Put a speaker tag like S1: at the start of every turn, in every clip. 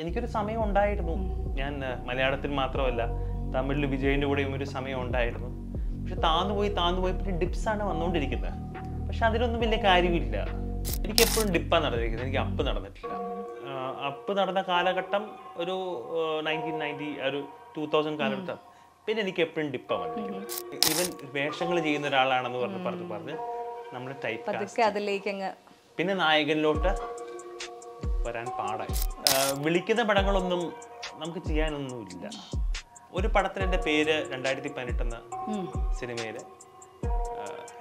S1: എനിക്കൊരു സമയം ഉണ്ടായിരുന്നു ഞാൻ മലയാളത്തിൽ മാത്രമല്ല തമിഴിൽ വിജയിൻ്റെ കൂടെയും ഒരു സമയം ഉണ്ടായിരുന്നു പക്ഷെ താന്നു പോയി താന്നു പോയി പിന്നെ ഡിപ്സാണ് വന്നുകൊണ്ടിരിക്കുന്നത് പക്ഷെ അതിലൊന്നും വലിയ കാര്യമില്ല എനിക്ക് എപ്പോഴും ഡിപ്പാണ് നടന്നിരിക്കുന്നത് എനിക്ക് അപ്പ് നടന്നിട്ടില്ല അപ്പ് നടന്ന കാലഘട്ടം ഒരു നയൻറ്റീൻ നയൻറ്റി ഒരു ടൂ തൗസൻഡ് കാലഘട്ടം പിന്നെ എനിക്ക് എപ്പോഴും ഡിപ്പാണ് വന്നിരിക്കുന്നത് ഇവൻ വേഷങ്ങൾ ചെയ്യുന്ന ഒരാളാണെന്ന് പറഞ്ഞ് പറഞ്ഞ് പറഞ്ഞ് നമ്മൾ
S2: ടൈപ്പ്
S1: പിന്നെ നായകനിലോട്ട് വരാൻ പാടായി വിളിക്കുന്ന പടങ്ങളൊന്നും നമുക്ക് ചെയ്യാനൊന്നുമില്ല ഒരു പടത്തിന് എൻ്റെ പേര് രണ്ടായിരത്തി പതിനെട്ടെന്ന സിനിമയിൽ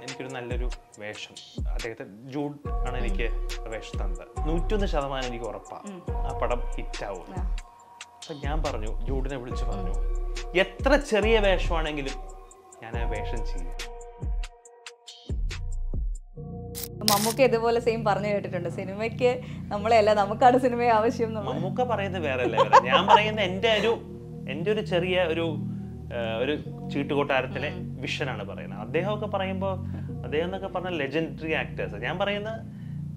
S1: എനിക്കൊരു നല്ലൊരു വേഷം അദ്ദേഹത്തെ ജൂഡ് ആണ് എനിക്ക് വേഷം തന്നത് നൂറ്റൊന്ന് ശതമാനം എനിക്ക് ഉറപ്പാണ് ആ പടം ഹിറ്റാവും അപ്പം ഞാൻ പറഞ്ഞു ജൂഡിനെ വിളിച്ച് പറഞ്ഞു എത്ര ചെറിയ വേഷമാണെങ്കിലും ഞാൻ ആ വേഷം ചെയ്യും
S2: മമ്മൂക്ക ഇതുപോലെ സെയിം പറഞ്ഞു കേട്ടിട്ടുണ്ട് സിനിമയ്ക്ക് നമ്മളെയല്ല നമുക്കാണ് സിനിമ ആവശ്യം മമ്മൂക്ക പറയുന്നത് വേറെ ഞാൻ
S1: പറയുന്നത് എൻ്റെ ഒരു എൻ്റെ ഒരു ചെറിയ ഒരു ഒരു ചീട്ടുകൊട്ടാരത്തിലെ വിഷനാണ് പറയുന്നത് അദ്ദേഹമൊക്കെ പറയുമ്പോൾ അദ്ദേഹം എന്നൊക്കെ പറഞ്ഞ ലെജൻഡറി ആക്ടേഴ്സ് ഞാൻ പറയുന്ന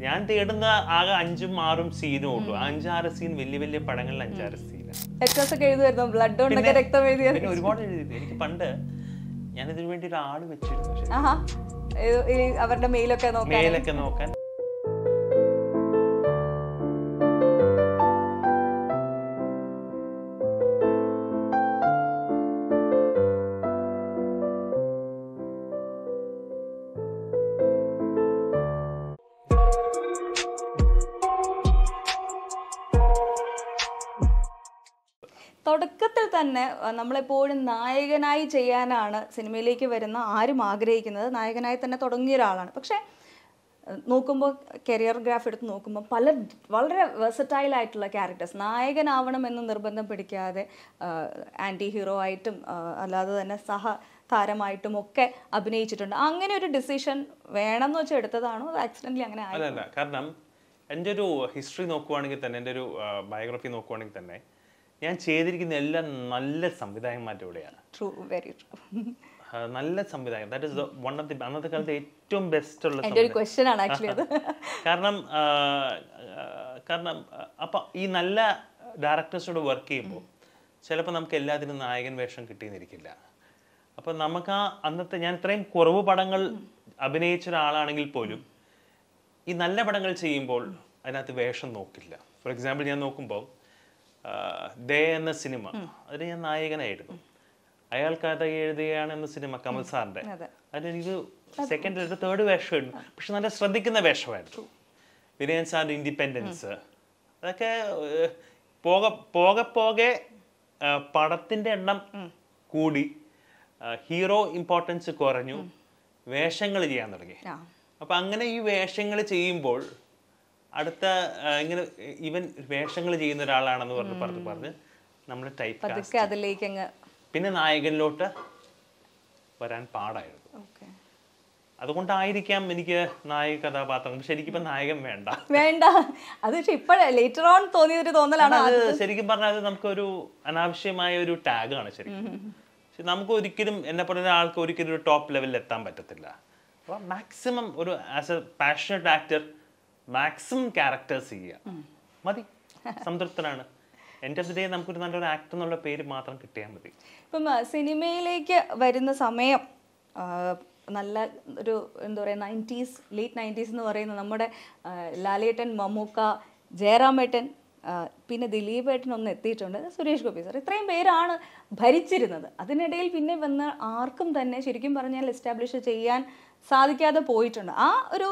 S1: ഞാൻ തേടുന്ന ആകെ അഞ്ചും ആറും സീനും ഉള്ളു അഞ്ചാറ് സീൻ വലിയ വലിയ പടങ്ങളിൽ അഞ്ചാറ് സീൻ
S2: ബ്ലഡ് ഒരുപാട്
S1: എഴുതി എനിക്ക് പണ്ട് ഞാനിതിനു വേണ്ടി ഒരാൾ വെച്ചിരുന്നു
S2: അവരുടെ മെയിലൊക്കെ മെയിലൊക്കെ നോക്കാൻ തുടക്കത്തിൽ തന്നെ നമ്മളെപ്പോഴും നായകനായി ചെയ്യാനാണ് സിനിമയിലേക്ക് വരുന്ന ആരും ആഗ്രഹിക്കുന്നത് നായകനായി തന്നെ തുടങ്ങിയ ഒരാളാണ് പക്ഷേ നോക്കുമ്പോൾ കരിയർ ഗ്രാഫ് എടുത്ത് നോക്കുമ്പോൾ പല വളരെ വെസറ്റൈൽ ആയിട്ടുള്ള ക്യാരക്ടേഴ്സ് നായകനാവണം എന്ന് നിർബന്ധം പിടിക്കാതെ ആൻറ്റി ഹീറോ ആയിട്ടും അല്ലാതെ തന്നെ സഹ താരമായിട്ടും ഒക്കെ അഭിനയിച്ചിട്ടുണ്ട് അങ്ങനെ ഒരു ഡിസിഷൻ വേണം എന്ന് വെച്ചാൽ എടുത്തതാണോ അത് ആക്സിഡൻ്റലി അങ്ങനെ ആയില്ല
S1: കാരണം എൻ്റെ ഒരു ഹിസ്റ്ററി നോക്കുവാണെങ്കിൽ തന്നെ എൻ്റെ ഒരു ബയോഗ്രഫി നോക്കുവാണെങ്കിൽ തന്നെ ഞാൻ ചെയ്തിരിക്കുന്ന എല്ലാം നല്ല സംവിധായകന്മാരുടെ ട്രൂ വെരി ട്രൂ നല്ല സംവിധായകൻ that is one of the അന്നത്തെ കാലത്ത് ഏറ്റവും ബെസ്റ്റ് ഉള്ള ക്വസ്റ്റ്യൻ ആണ് ആക്ച്വലി അത് കാരണം കാരണം അപ്പൊ ഈ നല്ല ഡയറക്ടേഴ്സോട് വർക്ക് ചെയ്യുമ്പോൾ ചിലപ്പോൾ നമുക്ക് എല്ലാത്തിനും നായകൻ വേഷം കിട്ടിയെന്നിരിക്കില്ല അപ്പൊ നമുക്ക് ആ അന്നത്തെ ഞാൻ ഇത്രയും കുറവ് പടങ്ങൾ അഭിനയിച്ച ഒരാളാണെങ്കിൽ പോലും ഈ നല്ല പടങ്ങൾ ചെയ്യുമ്പോൾ അതിനകത്ത് വേഷം നോക്കില്ല ഫോർ എക്സാമ്പിൾ ഞാൻ നോക്കുമ്പോൾ ദേ എന്ന സിനിമ അതിന് ഞാൻ നായകനായിരുന്നു അയാൾ കഥ എഴുതുകയാണ് എന്ന സിനിമ കമൽ സാറിന്റെ അതിനെനിക്ക് സെക്കൻഡ് തേർഡ് വേഷമായിരുന്നു പക്ഷെ നല്ല ശ്രദ്ധിക്കുന്ന വേഷമായിരുന്നു വിനയൻ സാറിന്റെ ഇൻഡിപെൻഡൻസ് അതൊക്കെ പോക പോകെ പോകെ പടത്തിന്റെ എണ്ണം കൂടി ഹീറോ ഇമ്പോർട്ടൻസ് കുറഞ്ഞു വേഷങ്ങൾ ചെയ്യാൻ തുടങ്ങി അപ്പൊ അങ്ങനെ ഈ വേഷങ്ങൾ ചെയ്യുമ്പോൾ അടുത്ത ഇങ്ങനെ ഇവൻ വേഷങ്ങൾ ചെയ്യുന്ന ഒരാളാണെന്ന് പറഞ്ഞു പറഞ്ഞു പറഞ്ഞ് നമ്മുടെ ടൈപ്പ് അതിലേക്ക് അങ്ങ് പിന്നെ നായകനിലോട്ട് വരാൻ പാടായിരുന്നു അതുകൊണ്ടായിരിക്കാം എനിക്ക് നായക കഥാപാത്രം ശരിക്കും നായകൻ വേണ്ട
S2: വേണ്ട അത് ലേറ്റർ ഓൺ തോന്നിയൊരു തോന്നലാണ് അത്
S1: ശരിക്കും പറഞ്ഞാൽ അത് നമുക്കൊരു അനാവശ്യമായ ഒരു ടാഗാണ് ശരിക്കും നമുക്ക് ഒരിക്കലും എന്നെ പറയുന്ന ആൾക്ക് ഒരിക്കലും ഒരു ടോപ്പ് ലെവലിൽ എത്താൻ പറ്റത്തില്ല അപ്പോൾ മാക്സിമം ഒരു as a passionate actor maximum characters ചെയ്യുക മതി സംതൃപ്തനാണ് എൻ്റെ ദി ഡേ നമുക്കൊരു നല്ലൊരു ആക്ടർ എന്നുള്ള പേര് മാത്രം കിട്ടിയാൽ മതി
S2: ഇപ്പം സിനിമയിലേക്ക് വരുന്ന സമയം നല്ല ഒരു എന്താ പറയുക നയൻറ്റീസ് ലേറ്റ് നയൻറ്റീസ് എന്ന് പറയുന്ന നമ്മുടെ ലാലേട്ടൻ മമ്മൂക്ക ജയറാമേട്ടൻ പിന്നെ ദിലീപ് ഏട്ടൻ ഒന്ന് എത്തിയിട്ടുണ്ട് സുരേഷ് ഗോപി സാർ ഇത്രയും പേരാണ് ഭരിച്ചിരുന്നത് അതിനിടയിൽ പിന്നെ വന്ന ആർക്കും തന്നെ ശരിക്കും പറഞ്ഞാൽ എസ്റ്റാബ്ലിഷ് ചെയ്യാൻ സാധിക്കാതെ പോയിട്ടുണ്ട് ആ ഒരു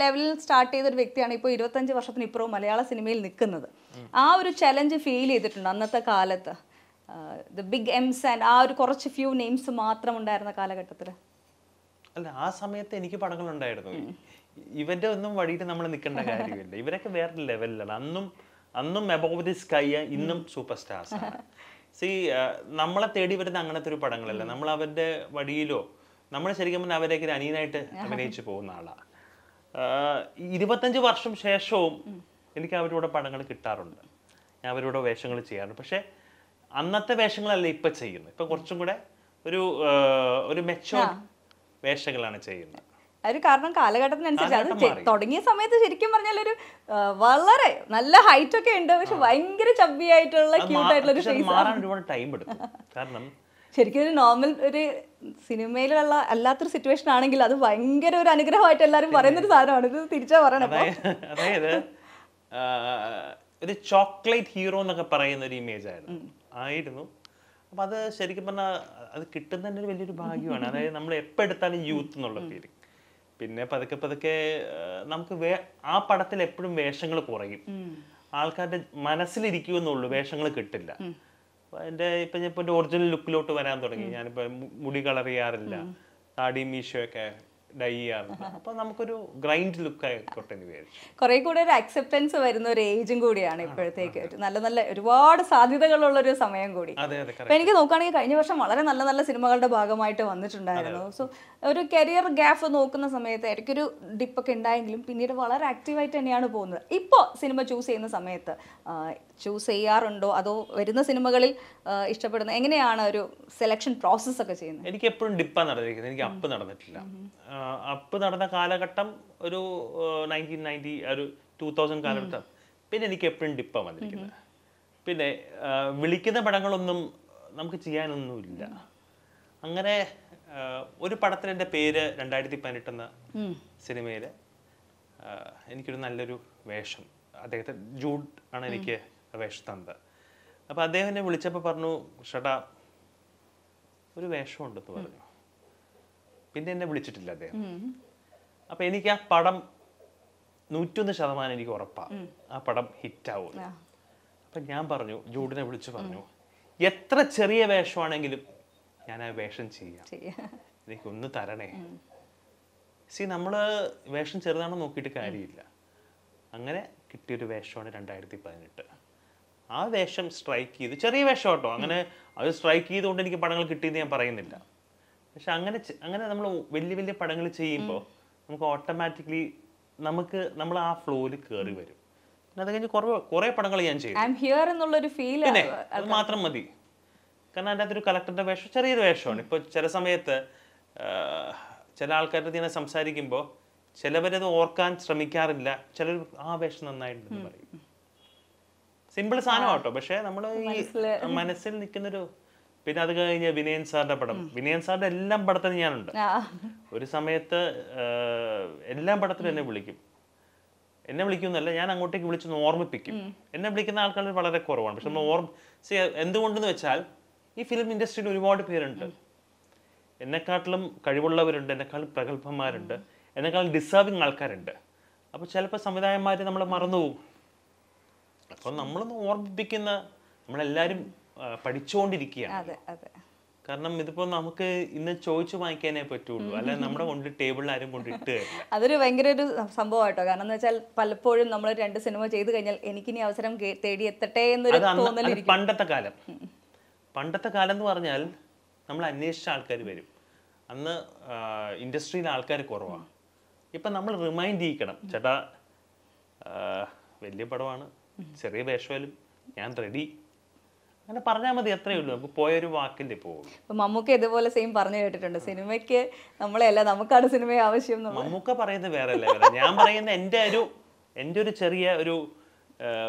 S2: ലെവലിൽ സ്റ്റാർട്ട് ചെയ്ത ഒരു വ്യക്തിയാണ് ഇപ്പോൾ ഇരുപത്തഞ്ച് വർഷത്തിന് ഇപ്പുറവും മലയാള സിനിമയിൽ നിൽക്കുന്നത് ആ ഒരു ചലഞ്ച് ഫീൽ ചെയ്തിട്ടുണ്ട് അന്നത്തെ കാലത്ത് ദ ബിഗ് എംസ് ആൻഡ് ആ ഒരു കുറച്ച് ഫ്യൂ നെയിംസ് മാത്രം ഉണ്ടായിരുന്ന കാലഘട്ടത്തിൽ
S1: അല്ല ആ സമയത്ത് എനിക്ക് പടങ്ങളുണ്ടായിരുന്നു ഇവന്റെ ഒന്നും വഴിയിട്ട് നമ്മൾ നിൽക്കേണ്ട കാര്യമില്ല ഇവരൊക്കെ വേറെ ലെവലിലാണ് അന്നും അന്നും അബോവ് ദി സ്കൈ ഇന്നും സൂപ്പർ സ്റ്റാർസ് ആണ് സി നമ്മളെ തേടി വരുന്ന അങ്ങനത്തെ ഒരു പടങ്ങളല്ല നമ്മൾ അവരുടെ വഴിയിലോ നമ്മൾ ശരിക്കും പറഞ്ഞാൽ അവരെയൊക്കെ ഒരു അനിയനായിട്ട് അഭിനയിച്ചു പോകുന്ന ആളാണ് ഇരുപത്തഞ്ച് വർഷം ശേഷവും എനിക്ക് അവരുടെ പടങ്ങൾ കിട്ടാറുണ്ട് ഞാൻ അവരുടെ വേഷങ്ങൾ ചെയ്യാറുണ്ട് പക്ഷേ അന്നത്തെ വേഷങ്ങളല്ല ഇപ്പം ചെയ്യുന്നത് ഇപ്പം കുറച്ചും കൂടെ ഒരു ഒരു മെച്ചോ വേഷങ്ങളാണ് ചെയ്യുന്നത്
S2: ഒരു കാരണം കാലഘട്ടത്തിനനുസരിച്ച് അത് തുടങ്ങിയ സമയത്ത് ശരിക്കും പറഞ്ഞാൽ ഒരു വളരെ നല്ല ഹൈറ്റ് ഒക്കെ ഉണ്ട് പക്ഷെ ഭയങ്കര ചബ്ബിയായിട്ടുള്ള ക്യൂട്ട് ആയിട്ടുള്ള ഒരു മാറാൻ ഒരുപാട്
S1: ടൈം എടുക്കും കാരണം
S2: ശരിക്കും ഒരു നോർമൽ ഒരു സിനിമയിലുള്ള അല്ലാത്തൊരു സിറ്റുവേഷൻ ആണെങ്കിൽ അത് ഭയങ്കര ഒരു അനുഗ്രഹമായിട്ട് എല്ലാവരും പറയുന്നൊരു സാധനമാണ് ഇത് തിരിച്ചാ പറയണത്
S1: അതായത് ഒരു ചോക്ലേറ്റ് ഹീറോ എന്നൊക്കെ പറയുന്ന ഒരു ഇമേജ് ആയിരുന്നു ആയിരുന്നു അപ്പം അത് ശരിക്കും പറഞ്ഞാൽ അത് തന്നെ ഒരു വലിയൊരു ഭാഗ്യമാണ് അതായത് നമ്മൾ എപ്പോൾ എടുത്താലും യൂത്ത് എന്നുള്ള ഫീലിംഗ് പിന്നെ പതുക്കെ പതുക്കെ നമുക്ക് വേ ആ പടത്തിൽ എപ്പോഴും വേഷങ്ങൾ കുറയും ആൾക്കാരുടെ മനസ്സിലിരിക്കുമെന്നുള്ളൂ വേഷങ്ങൾ കിട്ടില്ല എൻ്റെ ഇപ്പം ഞാൻ ഇപ്പോൾ ഒറിജിനൽ ലുക്കിലോട്ട് വരാൻ തുടങ്ങി ഞാനിപ്പോൾ മുടി കളർ ചെയ്യാറില്ല താടി മീശയൊക്കെ ഡൈ ചെയ്യാറുണ്ട് അപ്പൊ നമുക്കൊരു ഗ്രൈൻഡ് ലുക്ക്
S2: ആയിക്കോട്ടെ എന്ന് വിചാരിച്ചു കുറെ കൂടെ ഒരു അക്സെപ്റ്റൻസ് വരുന്ന ഒരു ഏജും കൂടിയാണ് ഇപ്പോഴത്തേക്ക് നല്ല നല്ല ഒരുപാട് സാധ്യതകളുള്ള ഒരു സമയം കൂടി അപ്പൊ എനിക്ക് നോക്കുകയാണെങ്കിൽ കഴിഞ്ഞ വർഷം വളരെ നല്ല നല്ല സിനിമകളുടെ ഭാഗമായിട്ട് വന്നിട്ടുണ്ടായിരുന്നു സോ ഒരു കരിയർ ഗ്യാപ്പ് നോക്കുന്ന സമയത്ത് ഒരു ഡിപ്പൊക്കെ ഉണ്ടായെങ്കിലും പിന്നീട് വളരെ ആക്റ്റീവായിട്ട് തന്നെയാണ് പോകുന്നത് ഇപ്പോൾ സിനിമ ചൂസ് ചെയ്യുന്ന സമയത്ത് ചൂസ് ചെയ്യാറുണ്ടോ അതോ വരുന്ന സിനിമകളിൽ ഇഷ്ടപ്പെടുന്ന എങ്ങനെയാണ് ഒരു സെലക്ഷൻ പ്രോസസ്സൊക്കെ ചെയ്യുന്നത് എനിക്ക്
S1: എപ്പോഴും ഡിപ്പാണ് നടന്നിരിക്കുന്നത് എനിക്ക് അപ്പ് നടന്നിട്ടില്ല അപ്പ് നടന്ന കാലഘട്ടം ഒരു നയൻറ്റീൻ നയൻറ്റി ഒരു ടൂ തൗസൻഡ് കാലഘട്ടം പിന്നെ എനിക്ക് എപ്പോഴും ഡിപ്പാണ് വന്നിരിക്കുന്നത് പിന്നെ വിളിക്കുന്ന പടങ്ങളൊന്നും നമുക്ക് ചെയ്യാനൊന്നുമില്ല അങ്ങനെ ഒരു പടത്തിൽ എൻ്റെ പേര് രണ്ടായിരത്തി പതിനെട്ടെന്ന സിനിമയിൽ എനിക്കൊരു നല്ലൊരു വേഷം അദ്ദേഹത്തെ ജൂഡ് ആണ് എനിക്ക് വേഷം തന്നത് അപ്പോൾ അദ്ദേഹം എന്നെ വിളിച്ചപ്പോൾ പറഞ്ഞു ഷടാ ഒരു വേഷമുണ്ടെന്ന് പറഞ്ഞു പിന്നെ എന്നെ വിളിച്ചിട്ടില്ല അദ്ദേഹം അപ്പൊ എനിക്ക് ആ പടം നൂറ്റൊന്ന് ശതമാനം എനിക്ക് ഉറപ്പാണ് ആ പടം ഹിറ്റാവും
S2: അപ്പൊ
S1: ഞാൻ പറഞ്ഞു ജൂഡിനെ വിളിച്ചു പറഞ്ഞു എത്ര ചെറിയ വേഷമാണെങ്കിലും ഞാൻ ആ വേഷം ചെയ്യാം ഒന്ന് തരണേ സി നമ്മൾ വേഷം ചെറുതാണെന്ന് നോക്കിയിട്ട് കാര്യമില്ല അങ്ങനെ കിട്ടിയൊരു വേഷമാണ് രണ്ടായിരത്തി പതിനെട്ട് ആ വേഷം സ്ട്രൈക്ക് ചെയ്ത് ചെറിയ വേഷം കേട്ടോ അങ്ങനെ അത് സ്ട്രൈക്ക് ചെയ്തുകൊണ്ട് എനിക്ക് പടങ്ങൾ കിട്ടിയെന്ന് ഞാൻ പറയുന്നില്ല പക്ഷെ അങ്ങനെ അങ്ങനെ നമ്മൾ വലിയ വലിയ പടങ്ങൾ ചെയ്യുമ്പോൾ നമുക്ക് ഓട്ടോമാറ്റിക്കലി നമുക്ക് നമ്മൾ ആ ഫ്ലോയിൽ കയറി വരും അത് കഴിഞ്ഞ് കുറേ പടങ്ങൾ ഞാൻ
S2: ചെയ്യും
S1: ഫീൽ അത് മാത്രം മതി കാരണം അതിൻ്റെ അകത്തൊരു കലക്ടറിന്റെ വേഷം ചെറിയൊരു വേഷമാണ് ഇപ്പൊ ചില സമയത്ത് ചില ആൾക്കാരുടെ ഇങ്ങനെ സംസാരിക്കുമ്പോൾ ചിലവരത് ഓർക്കാൻ ശ്രമിക്കാറില്ല ചിലർ ആ വേഷം നന്നായിട്ടുണ്ടെന്ന് പറയും സിമ്പിൾ സാധനം കേട്ടോ പക്ഷെ നമ്മൾ ഈ മനസ്സിൽ നിൽക്കുന്നൊരു പിന്നെ അത് കഴിഞ്ഞ് വിനയൻ സാറിന്റെ പടം വിനയൻ സാറിന്റെ എല്ലാം പടത്തിനും ഞാനുണ്ട് ഒരു സമയത്ത് എല്ലാം പടത്തിലും എന്നെ വിളിക്കും എന്നെ വിളിക്കുന്നല്ല ഞാൻ അങ്ങോട്ടേക്ക് വിളിച്ചൊന്ന് ഓർമ്മിപ്പിക്കും എന്നെ വിളിക്കുന്ന ആൾക്കാർ വളരെ കുറവാണ് പക്ഷെ നമ്മൾ ഓർമ്മ എന്തുകൊണ്ടെന്ന് വെച്ചാൽ ഈ ഫിലിം ഇൻഡസ്ട്രിയിൽ ഒരുപാട് പേരുണ്ട് എന്നെക്കാട്ടിലും കഴിവുള്ളവരുണ്ട് എന്നെക്കാളും പ്രഗത്ഭന്മാരുണ്ട് എന്നെക്കാളും ഡിസേർവിങ് ആൾക്കാരുണ്ട് അപ്പോൾ ചിലപ്പോൾ സംവിധായകന്മാർ നമ്മൾ മറന്നുപോകും അപ്പൊ നമ്മളൊന്ന് ഓർമ്മിപ്പിക്കുന്ന നമ്മളെല്ലാവരും പഠിച്ചുകൊണ്ടിരിക്കുകയാണ് കാരണം ഇതിപ്പോ നമുക്ക് ഇന്ന് ചോദിച്ചു വാങ്ങിക്കാനേ പറ്റുള്ളൂ അല്ലെ നമ്മുടെ കൊണ്ട് ടേബിളിൽ ആരും കൊണ്ട് ഇട്ട്
S2: അതൊരു ഭയങ്കര ഒരു സംഭവമായിട്ടോ കാരണം വെച്ചാൽ പലപ്പോഴും നമ്മൾ രണ്ട് സിനിമ ചെയ്തു കഴിഞ്ഞാൽ എനിക്കിനി അവസരം തേടി എത്തട്ടെ എന്നൊരു തോന്നൽ
S1: പണ്ടത്തെ കാലം പണ്ടത്തെ കാലം എന്ന് പറഞ്ഞാൽ നമ്മൾ അന്വേഷിച്ച ആൾക്കാർ വരും അന്ന് ഇൻഡസ്ട്രിയിലെ ആൾക്കാർ കുറവാണ് ഇപ്പം നമ്മൾ റിമൈൻഡ് ചെയ്യിക്കണം ചേട്ടാ വലിയ പടമാണ് ചെറിയ വേഷമായാലും ഞാൻ റെഡി
S2: അങ്ങനെ പറഞ്ഞാൽ മതി അത്രേ ഉള്ളൂ
S1: നമുക്ക് പോയൊരു വാക്കിൻ്റെ പോകും
S2: മമ്മൂക്ക ഇതുപോലെ സെയിം പറഞ്ഞു കേട്ടിട്ടുണ്ട് സിനിമയ്ക്ക് നമ്മളെയല്ല നമുക്കാണ് സിനിമ ആവശ്യം മമ്മൂക്ക പറയുന്നത് വേറെ അല്ല
S1: ഞാൻ പറയുന്നത് എൻ്റെ ഒരു എൻ്റെ ഒരു ചെറിയ ഒരു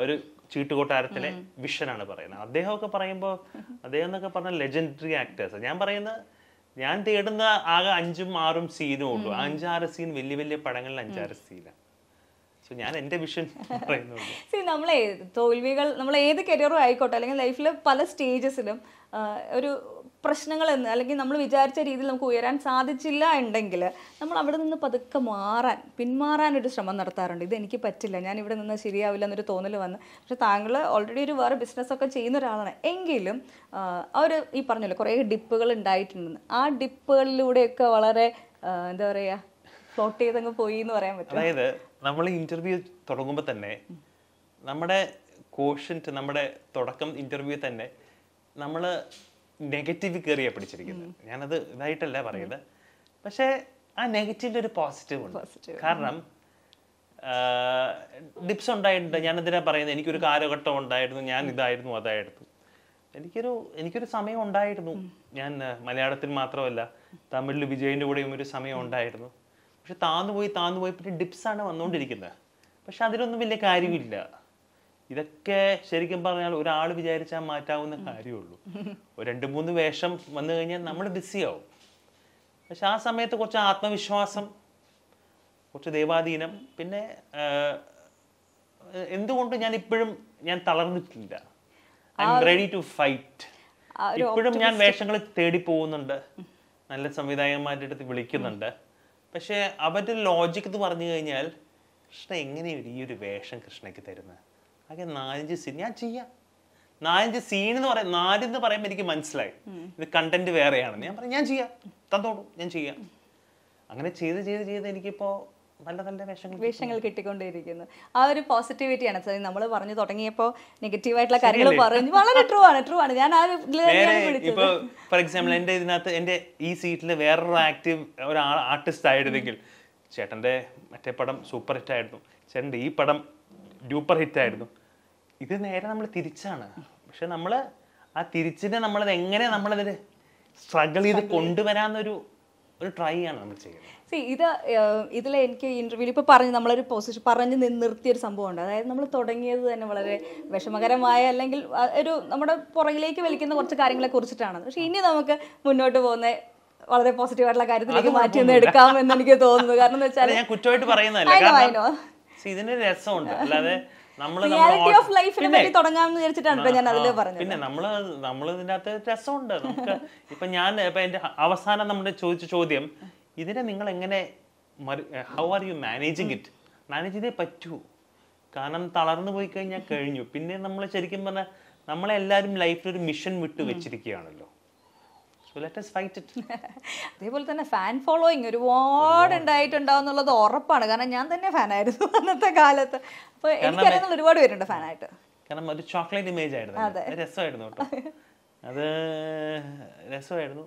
S1: ഒരു ചീട്ടുകൊട്ടാരത്തിലെ വിഷനാണ് പറയുന്നത് അദ്ദേഹമൊക്കെ പറയുമ്പോൾ അദ്ദേഹം എന്നൊക്കെ പറഞ്ഞ ലെജൻഡറി ആക്ടേഴ്സ് ഞാൻ പറയുന്ന ഞാൻ തേടുന്ന ആകെ അഞ്ചും ആറും സീനും ഉള്ളൂ അഞ്ചാറ് സീൻ വലിയ വലിയ പടങ്ങളിൽ അഞ്ചാറ് സീനാണ് സോ ഞാൻ എൻ്റെ വിഷൻ
S2: സി നമ്മളെ തോൽവികൾ നമ്മൾ ഏത് കരിയറും ആയിക്കോട്ടെ അല്ലെങ്കിൽ ലൈഫിൽ പല സ്റ്റേജസിലും ഒരു പ്രശ്നങ്ങൾ എന്ന് അല്ലെങ്കിൽ നമ്മൾ വിചാരിച്ച രീതിയിൽ നമുക്ക് ഉയരാൻ സാധിച്ചില്ല ഉണ്ടെങ്കിൽ നമ്മൾ അവിടെ നിന്ന് പതുക്കെ മാറാൻ പിന്മാറാൻ ഒരു ശ്രമം നടത്താറുണ്ട് ഇത് എനിക്ക് പറ്റില്ല ഞാൻ ഇവിടെ നിന്ന് ശരിയാവില്ല എന്നൊരു തോന്നൽ വന്ന് പക്ഷെ താങ്കൾ ഓൾറെഡി ഒരു വേറെ ബിസിനസ്സൊക്കെ ചെയ്യുന്ന ഒരാളാണ് എങ്കിലും അവർ ഈ പറഞ്ഞല്ലോ കുറേ ഡിപ്പുകൾ ഉണ്ടായിട്ടുണ്ടെന്ന് ആ ഡിപ്പുകളിലൂടെയൊക്കെ വളരെ എന്താ പറയുക ഫ്ലോട്ട് ചെയ്തങ്ങ് പോയി എന്ന് പറയാൻ പറ്റും അതായത്
S1: നമ്മൾ ഇന്റർവ്യൂ തുടങ്ങുമ്പോൾ തന്നെ നമ്മുടെ കോഷ്യൻറ്റ് നമ്മുടെ തുടക്കം ഇന്റർവ്യൂ തന്നെ നമ്മൾ നെഗറ്റീവ് കയറിയാണ് പിടിച്ചിരിക്കുന്നത് ഞാനത് ഇതായിട്ടല്ല പറയുന്നത് പക്ഷേ ആ നെഗറ്റീവിൽ ഒരു പോസിറ്റീവ് ഉണ്ട് കാരണം ഡിപ്സ് ഉണ്ടായിട്ടുണ്ട് ഞാനെന്തിനാ പറയുന്നത് എനിക്കൊരു കാലഘട്ടം ഉണ്ടായിരുന്നു ഞാൻ ഇതായിരുന്നു അതായിരുന്നു എനിക്കൊരു എനിക്കൊരു സമയം ഉണ്ടായിരുന്നു ഞാൻ മലയാളത്തിൽ മാത്രമല്ല തമിഴിൽ വിജയന്റെ കൂടെയും ഒരു സമയം ഉണ്ടായിരുന്നു പക്ഷെ താന്നു പോയി താന്നു പോയി പിന്നെ ഡിപ്സാണ് വന്നുകൊണ്ടിരിക്കുന്നത് പക്ഷെ അതിലൊന്നും വലിയ കാര്യമില്ല ഇതൊക്കെ ശരിക്കും പറഞ്ഞാൽ ഒരാൾ വിചാരിച്ചാൽ മാറ്റാവുന്ന കാര്യമുള്ളൂ ഒരു രണ്ട് മൂന്ന് വേഷം വന്നു കഴിഞ്ഞാൽ നമ്മൾ ബിസിയാവും പക്ഷെ ആ സമയത്ത് കുറച്ച് ആത്മവിശ്വാസം കുറച്ച് ദൈവാധീനം പിന്നെ എന്തുകൊണ്ട് ഞാൻ ഇപ്പോഴും ഞാൻ തളർന്നിട്ടില്ല I'm ready to fight
S2: ഇപ്പോഴും ഞാൻ വേഷങ്ങൾ
S1: തേടി പോകുന്നുണ്ട് നല്ല സംവിധായകന്മാരുടെ അടുത്ത് വിളിക്കുന്നുണ്ട് പക്ഷേ അവരുടെ ലോജിക് എന്ന് പറഞ്ഞു കഴിഞ്ഞാൽ കൃഷ്ണ എങ്ങനെയാണ് ഈ ഒരു വേഷം കൃഷ്ണയ്ക്ക് തരുന്നത് ആകെ നാലഞ്ച് സീൻ ഞാൻ ചെയ്യാം നാലഞ്ച് സീൻ എന്ന് പറയാം നാലെന്ന് പറയുമ്പോൾ എനിക്ക് മനസ്സിലായി ഇത് കണ്ടന്റ് വേറെയാണെന്ന് ഞാൻ പറയാം ഞാൻ ചെയ്യാം തന്നോളൂ ഞാൻ ചെയ്യാം അങ്ങനെ ചെയ്ത് ചെയ്ത് ചെയ്ത് എനിക്കിപ്പോൾ നല്ല നല്ല വേഷങ്ങൾ വേഷങ്ങൾ
S2: കിട്ടിക്കൊണ്ടിരിക്കുന്നു ആ ഒരു പോസിറ്റിവിറ്റിയാണ് സാർ നമ്മൾ പറഞ്ഞു തുടങ്ങിയപ്പോൾ നെഗറ്റീവായിട്ടുള്ള കാര്യങ്ങൾ പറഞ്ഞു വളരെ ട്രൂ ആണ് ട്രൂ ആണ് ഞാൻ ആ
S1: ഇപ്പൊ ഫോർ എക്സാമ്പിൾ എന്റെ ഇതിനകത്ത് എന്റെ ഈ സീറ്റിൽ വേറൊരു ആക്റ്റീവ് ഒരാൾ ആർട്ടിസ്റ്റ് ആയിരുന്നെങ്കിൽ ചേട്ടന്റെ മറ്റേ പടം സൂപ്പർ ഹിറ്റ് ആയിരുന്നു ചേട്ടന്റെ ഈ പടം ഡ്യൂപ്പർ ഹിറ്റ് ആയിരുന്നു ഇത് നേരെ നമ്മൾ തിരിച്ചാണ് പക്ഷെ നമ്മൾ ആ തിരിച്ചിനെ നമ്മളത് എങ്ങനെ നമ്മളതിൽ സ്ട്രഗിൾ ചെയ്ത് കൊണ്ടുവരാമെന്നൊരു ഒരു ട്രൈ ആണ് നമ്മൾ ചെയ്യുന്നത്
S2: സി ഇത് ഇതിൽ എനിക്ക് ഇൻ്റർവ്യൂവിൽ ഇപ്പോൾ പറഞ്ഞ് നമ്മളൊരു പൊസിഷൻ പറഞ്ഞ് നിർത്തിയൊരു സംഭവമുണ്ട് അതായത് നമ്മൾ തുടങ്ങിയത് തന്നെ വളരെ വിഷമകരമായ അല്ലെങ്കിൽ ഒരു നമ്മുടെ പുറകിലേക്ക് വലിക്കുന്ന കുറച്ച് കാര്യങ്ങളെ കുറിച്ചിട്ടാണ് പക്ഷേ ഇനി നമുക്ക് മുന്നോട്ട് പോകുന്ന വളരെ പോസിറ്റീവായിട്ടുള്ള കാര്യത്തിലേക്ക് മാറ്റി ഒന്ന് എടുക്കാമെന്ന് എനിക്ക് തോന്നുന്നു കാരണം എന്താ വെച്ചാൽ ഞാൻ കുറ്റമായിട്ട് പിന്നെ
S1: നമ്മള് നമ്മൾ ഇതിനകത്ത് രസമുണ്ട് നമുക്ക് ഇപ്പൊ ഞാൻ ഇപ്പൊ എന്റെ അവസാനം നമ്മുടെ ചോദിച്ച ചോദ്യം ഇതിനെ നിങ്ങൾ എങ്ങനെ how are you managing it manage ചെയ്തേ പറ്റൂ കാരണം തളർന്നു പോയി കഴിഞ്ഞാൽ കഴിഞ്ഞു പിന്നെ നമ്മൾ ശരിക്കും പറഞ്ഞാൽ നമ്മളെല്ലാവരും ലൈഫിൽ ഒരു മിഷൻ വിട്ട് വെച്ചിരിക്കുകയാണല്ലോ അതേപോലെ
S2: തന്നെ ഫാൻ ഫോളോയിങ് ഒരുപാട് ഉണ്ടായിട്ടുണ്ടാവുന്നുള്ളത് ഉറപ്പാണ് കാരണം ഞാൻ തന്നെ ഫാനായിരുന്നു അന്നത്തെ കാലത്ത് അപ്പോൾ എനിക്കറിയാവുന്ന ഒരുപാട് പേരുണ്ട് ഫാനായിട്ട്
S1: കാരണം ഒരു ചോക്ലേറ്റ് ഇമേജ് ആയിരുന്നു രസമായിരുന്നു കേട്ടോ അത് രസമായിരുന്നു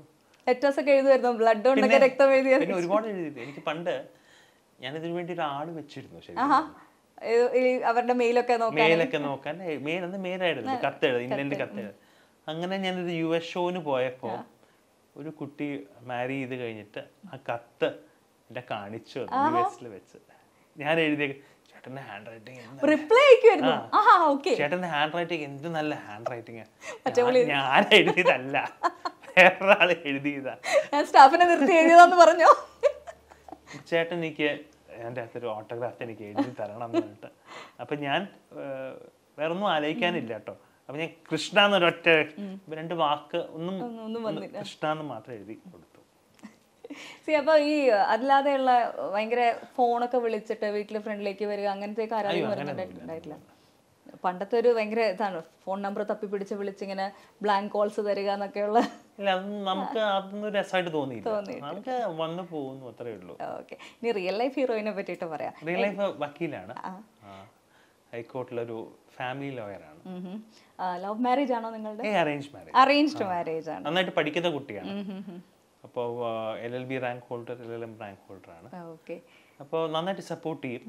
S2: ലെറ്റേഴ്സ് ഒക്കെ എഴുതുമായിരുന്നു ബ്ലഡ് കൊണ്ടൊക്കെ രക്തം എഴുതിയ ഒരുപാട്
S1: എഴുതിയില്ല എനിക്ക് പണ്ട് ഞാൻ ഇതിനു വേണ്ടി ഒരു ആള് വെച്ചിരുന്നു
S2: അവരുടെ മെയിലൊക്കെ മെയിലൊക്കെ
S1: നോക്കാൻ മെയിൽ അന്ന് മെയിലായിരുന്നു കത്ത് എഴുതി ഇന്ത്യൻ്റെ കത്ത് എഴുതി അങ്ങനെ ഞാനൊരു യു എസ് ഷോന് പോയപ്പോൾ ഒരു കുട്ടി മാരി ചെയ്ത് കഴിഞ്ഞിട്ട് ആ കത്ത് എന്നെ കാണിച്ചു യു എസ് വെച്ച് ഞാൻ എഴുതിയ ചേട്ടന്റെ ഹാൻഡ് റൈറ്റിംഗ് റിപ്ലൈ ചേട്ടന്റെ ഹാൻഡ് റൈറ്റിംഗ് എന്ത് നല്ല ഹാൻഡ് റൈറ്റിംഗ് ഞാൻ എഴുതിയതല്ല
S2: സ്റ്റാഫിനെ നിർത്തി എഴുതിയതാന്ന് പറഞ്ഞോ
S1: ചേട്ടൻ എനിക്ക് എന്റെ അകത്തൊരു ഓട്ടോഗ്രാഫ് എനിക്ക് എഴുതി തരണം എന്നിട്ട് അപ്പൊ ഞാൻ വേറെ ഒന്നും ആലോചിക്കാനില്ല കേട്ടോ അപ്പൊ ഞാൻ കൃഷ്ണ എന്നൊരൊറ്റ രണ്ട് വാക്ക് ഒന്നും കൃഷ്ണ എന്ന് മാത്രം എഴുതി കൊടുത്തു
S2: അപ്പൊ ഈ അല്ലാതെയുള്ള ഭയങ്കര ഫോണൊക്കെ വിളിച്ചിട്ട് വീട്ടിൽ ഫ്രണ്ടിലേക്ക് വരിക അങ്ങനത്തെ കാര്യങ്ങൾ ഉണ്ടായിട്ടില്ല പണ്ടത്തെ ഒരു ഭയങ്കര ഇതാണ് ഫോൺ നമ്പർ തപ്പി പിടിച്ച് വിളിച്ചിങ്ങനെ ബ്ലാങ്ക് കോൾസ് തരിക എന്നൊക്കെയുള്ള ഇല്ല
S1: അത് നമുക്ക് അതൊന്നും രസമായിട്ട് തോന്നിയില്ല നമുക്ക് വന്നു പോകുന്നു അത്രേ ഉള്ളൂ ഓക്കെ
S2: ഇനി റിയൽ ലൈഫ് ഹീറോയിനെ പറ്റിയിട്ട് പറയാം റിയൽ
S1: ലൈഫ് വക്കീലാണ് ഹൈക്കോർട്ടിലൊരു ഫാമിലി ലോയറാണ്
S2: ലവ് മാരേജ് ആണോ നിങ്ങളുടെ അറേഞ്ച്
S1: മാരേജ് അറേഞ്ച്ഡ് മാരേജ് ആണ് നന്നായിട്ട് പഠിക്കുന്ന കുട്ടിയാണ് അപ്പോൾ L L B rank holder L L M rank holder ആണ് ഓക്കെ അപ്പോൾ നന്നായിട്ട് സപ്പോർട്ട് ചെയ്യും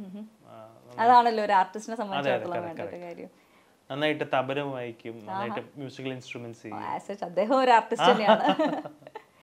S1: അതാണല്ലോ ഒരു ആർട്ടിസ്റ്റിനെ സംബന്ധിച്ചിടത്തോളം വേണ്ടൊരു കാര്യം നന്നായിട്ട് തബല വായിക്കും നന്നായിട്ട് മ്യൂസിക്കൽ ഇൻസ്ട്രുമെന്റ്സ് ചെയ്യും
S2: അദ്ദേഹം ഒരു ആർട്ടിസ്റ്റ് തന്നെയാണ്